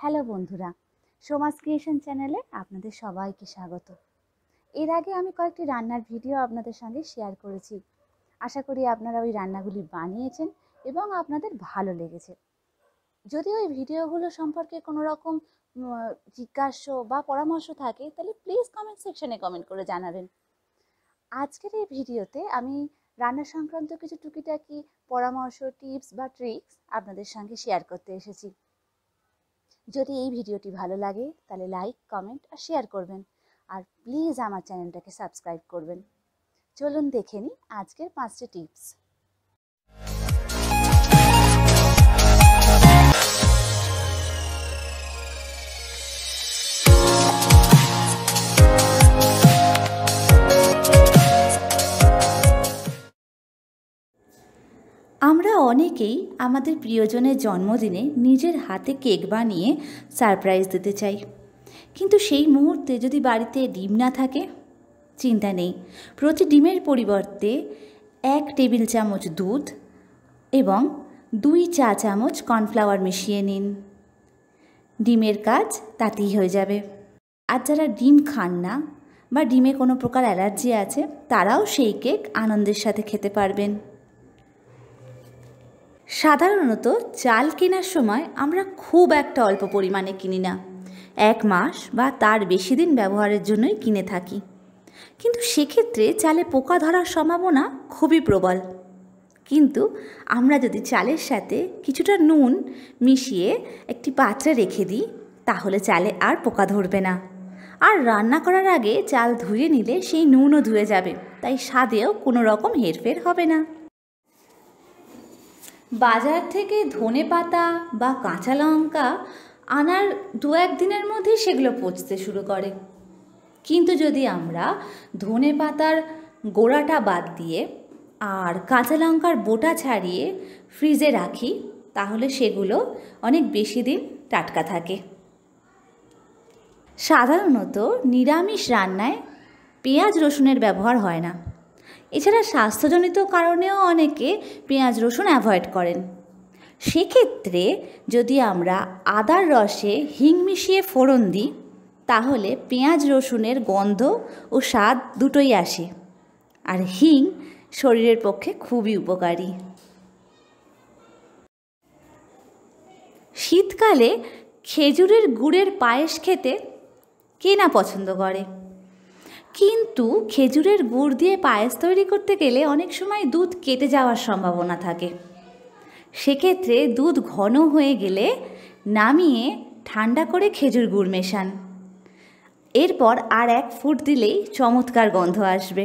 hello বন্ধুরা সমাজ creation চ্যানেলে আপনাদের সবাইকে স্বাগত এর আগে আমি কয়েকটি রান্নার ভিডিও আপনাদের সঙ্গে শেয়ার করেছি আশা করি আপনারা ওই রান্নাগুলি বানিয়েছেন এবং আপনাদের ভালো লেগেছে যদি ওই ভিডিওগুলো সম্পর্কে কোনো রকম জিজ্ঞাস্য বা পরামর্শ থাকে তাহলে প্লিজ কমেন্ট সেকশনে কমেন্ট করে জানাবেন আজকের এই ভিডিওতে আমি রান্না সংক্রান্ত কিছু টুকিটাকি পরামর্শ টিপস বা ট্রিক্স আপনাদের সঙ্গে শেয়ার করতে এসেছি যদি এই ভিডিওটি ভালো লাগে তাহলে লাইক কমেন্ট আর শেয়ার করবেন আর প্লিজ আমার চ্যানেলটাকে সাবস্ক্রাইব করবেন চলুন দেখে নিই আজকের পাঁচটি টিপস আমরা অনেকেই আমাদের প্রিয়জনের জন্মদিনে নিজের হাতে কেক বানিয়ে সারপ্রাইজ দিতে চাই কিন্তু সেই মুহূর্তে যদি বাড়িতে ডিম না থাকে চিন্তা নেই প্রতি ডিমের পরিবর্তে এক টেবিল চামচ দুধ এবং দুই চা চামচ কর্নফ্লাওয়ার মিশিয়ে নিন ডিমের কাজ তাতেই হয়ে যাবে আর যারা ডিম খান না বা ডিমে কোনো প্রকার অ্যালার্জি আছে তারাও সেই কেক আনন্দের সাথে খেতে পারবেন সাধারণত চাল কেনার সময় আমরা খুব একটা অল্প পরিমাণে কিনি না এক মাস বা তার বেশি দিন ব্যবহারের জন্যই কিনে থাকি কিন্তু সেক্ষেত্রে চালে পোকা ধরার সম্ভাবনা খুবই প্রবল কিন্তু আমরা যদি চালের সাথে কিছুটা নুন মিশিয়ে একটি পাত্রে রেখে দিই তাহলে চালে আর পোকা ধরবে না আর রান্না করার আগে চাল ধুয়ে নিলে সেই নুনও ধুয়ে যাবে তাই স্বাদেও কোনো রকম হেরফের হবে না বাজার থেকে ধনে পাতা বা কাঁচা লঙ্কা আনার দু একদিনের মধ্যেই সেগুলো পচতে শুরু করে কিন্তু যদি আমরা ধনে পাতার গোড়াটা বাদ দিয়ে আর কাঁচা লঙ্কার বোটা ছাড়িয়ে ফ্রিজে রাখি তাহলে সেগুলো অনেক বেশি দিন টাটকা থাকে সাধারণত নিরামিষ রান্নায় পেঁয়াজ রসুনের ব্যবহার হয় না এছাড়া স্বাস্থ্যজনিত কারণেও অনেকে পেঁয়াজ রসুন অ্যাভয়েড করেন সেক্ষেত্রে যদি আমরা আদার রসে হিং মিশিয়ে ফোড়ন দিই তাহলে পেঁয়াজ রসুনের গন্ধ ও স্বাদ দুটোই আসে আর হিং শরীরের পক্ষে খুবই উপকারী শীতকালে খেজুরের গুড়ের পায়েস খেতে কে না পছন্দ করে কিন্তু খেজুরের গুড় দিয়ে পায়েস তৈরি করতে গেলে অনেক সময় দুধ কেটে যাওয়ার সম্ভাবনা থাকে সেক্ষেত্রে দুধ ঘন হয়ে গেলে নামিয়ে ঠান্ডা করে খেজুর গুড় মেশান এরপর আর এক ফুট দিলেই চমৎকার গন্ধ আসবে